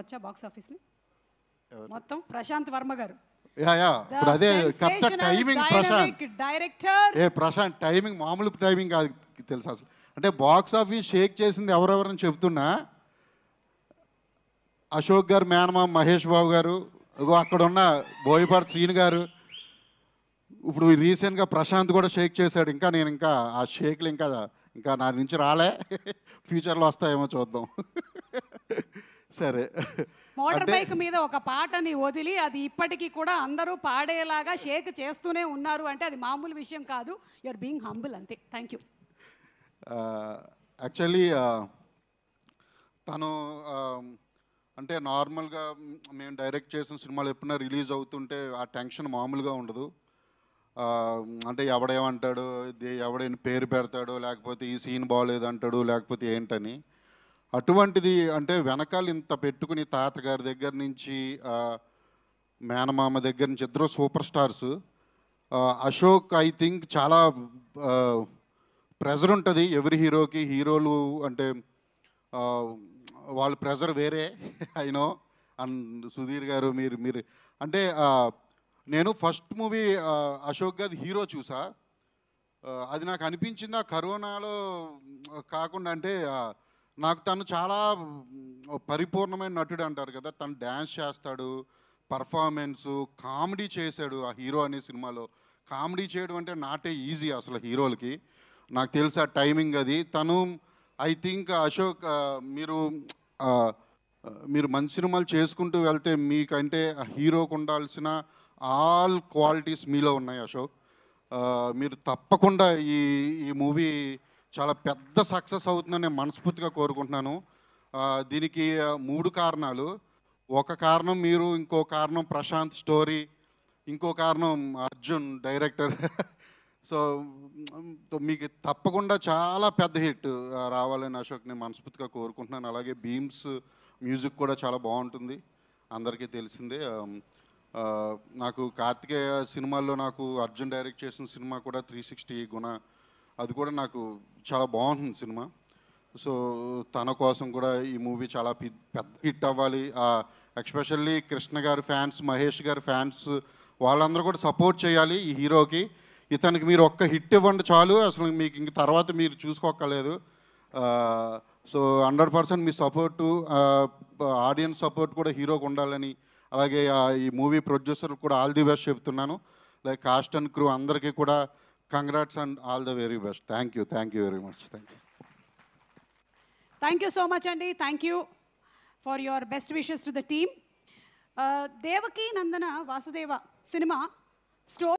వచ్చా box office మొత్తం ప్రశాంత్ వర్మ గారు యా యా ఇప్పుడు అదే టైమింగ్ ప్రశాంత్ ఏ ప్రశాంత్ టైమింగ్ మామూలు టైమింగ్ కాదు తెలుసా అసలు అంటే బాక్స్ ఆఫీస్ షేక్ చేసింది ఎవరెవరని చెప్తున్నా అశోక్ గారు మేనమా మహేష్ బాబు గారు అక్కడ ఉన్న బోయపాటి శ్రీను గారు ఇప్పుడు రీసెంట్గా ప్రశాంత్ కూడా షేక్ చేశాడు ఇంకా నేను ఇంకా ఆ షేక్లు ఇంకా ఇంకా నా నుంచి రాలే ఫ్యూచర్లో వస్తాయేమో చూద్దాం సరే మోటార్ బైక్ మీద ఒక పాటని వదిలి అది ఇప్పటికీ కూడా అందరూ పాడేలాగా షేక్ చేస్తూనే ఉన్నారు అంటే అది మామూలు విషయం కాదు యూఆర్ బీయింగ్ హంబుల్ అంతే థ్యాంక్ యూ యాక్చువల్లీ తను అంటే నార్మల్గా మేము డైరెక్ట్ చేసిన సినిమాలు ఎప్పుడైనా రిలీజ్ అవుతుంటే ఆ టెన్షన్ మామూలుగా ఉండదు అంటే ఎవడేమంటాడు ఎవడైనా పేరు పెడతాడు లేకపోతే ఈ సీన్ బాగాలేదు అంటాడు లేకపోతే ఏంటని అటువంటిది అంటే వెనకాల ఇంత పెట్టుకుని తాతగారి దగ్గర నుంచి మేనమామ దగ్గర నుంచి ఇద్దరు super stars Ashok I think చాలా ప్రెజర్ ఉంటుంది ఎవరి హీరోకి హీరోలు అంటే వాళ్ళ ప్రెజర్ వేరే అయినో అండ్ సుధీర్ గారు మీరు మీరు అంటే నేను ఫస్ట్ మూవీ అశోక్ గారి హీరో చూసా అది నాకు అనిపించింది ఆ కరోనాలో కాకుండా అంటే నాకు తను చాలా పరిపూర్ణమైన నటుడు అంటారు కదా తను డ్యాన్స్ చేస్తాడు పర్ఫార్మెన్సు కామెడీ చేశాడు ఆ హీరో అనే సినిమాలో కామెడీ చేయడం అంటే నాటే ఈజీ అసలు హీరోలకి నాకు తెలుసు ఆ టైమింగ్ అది తను ఐ థింక్ అశోక్ మీరు మీరు మంచి సినిమాలు చేసుకుంటూ వెళ్తే మీకంటే హీరోకు ఉండాల్సిన ఆల్ క్వాలిటీస్ మీలో ఉన్నాయి అశోక్ మీరు తప్పకుండా ఈ ఈ మూవీ చాలా పెద్ద సక్సెస్ అవుతుందని నేను మనస్ఫూర్తిగా కోరుకుంటున్నాను దీనికి మూడు కారణాలు ఒక కారణం మీరు ఇంకో కారణం ప్రశాంత్ స్టోరీ ఇంకో కారణం అర్జున్ డైరెక్టర్ సో మీకు తప్పకుండా చాలా పెద్ద హిట్ రావాలని అశోక్ నేను మనస్ఫూర్తిగా కోరుకుంటున్నాను అలాగే బీమ్స్ మ్యూజిక్ కూడా చాలా బాగుంటుంది అందరికీ తెలిసిందే నాకు కార్తికేయ సినిమాల్లో నాకు అర్జున్ డైరెక్ట్ చేసిన సినిమా కూడా త్రీ సిక్స్టీ గుణ అది కూడా నాకు చాలా బాగుంటుంది సినిమా సో తన కోసం కూడా ఈ మూవీ చాలా పెద్ద హిట్ అవ్వాలి ఎక్స్పెషల్లీ కృష్ణ గారు ఫ్యాన్స్ మహేష్ గారు ఫ్యాన్స్ వాళ్ళందరూ కూడా సపోర్ట్ చేయాలి ఈ హీరోకి ఇతనికి మీరు ఒక్క హిట్ ఇవ్వండి చాలు అసలు మీకు ఇంక తర్వాత మీరు చూసుకోక్కలేదు సో హండ్రెడ్ పర్సెంట్ మీ సపోర్టు ఆడియన్స్ సపోర్ట్ కూడా హీరోకి ఉండాలని అలాగే ఈ మూవీ ప్రొడ్యూసర్ కూడా ఆల్ ది బెస్ట్ చెప్తున్నాను లైక్ కాస్ట్ అండ్ క్రూ అందరికీ కూడా congrats and all the very best thank you thank you very much thank you thank you so much అండి thank you for your best wishes to the team Devaki Nandana Vasudeva cinema స్టో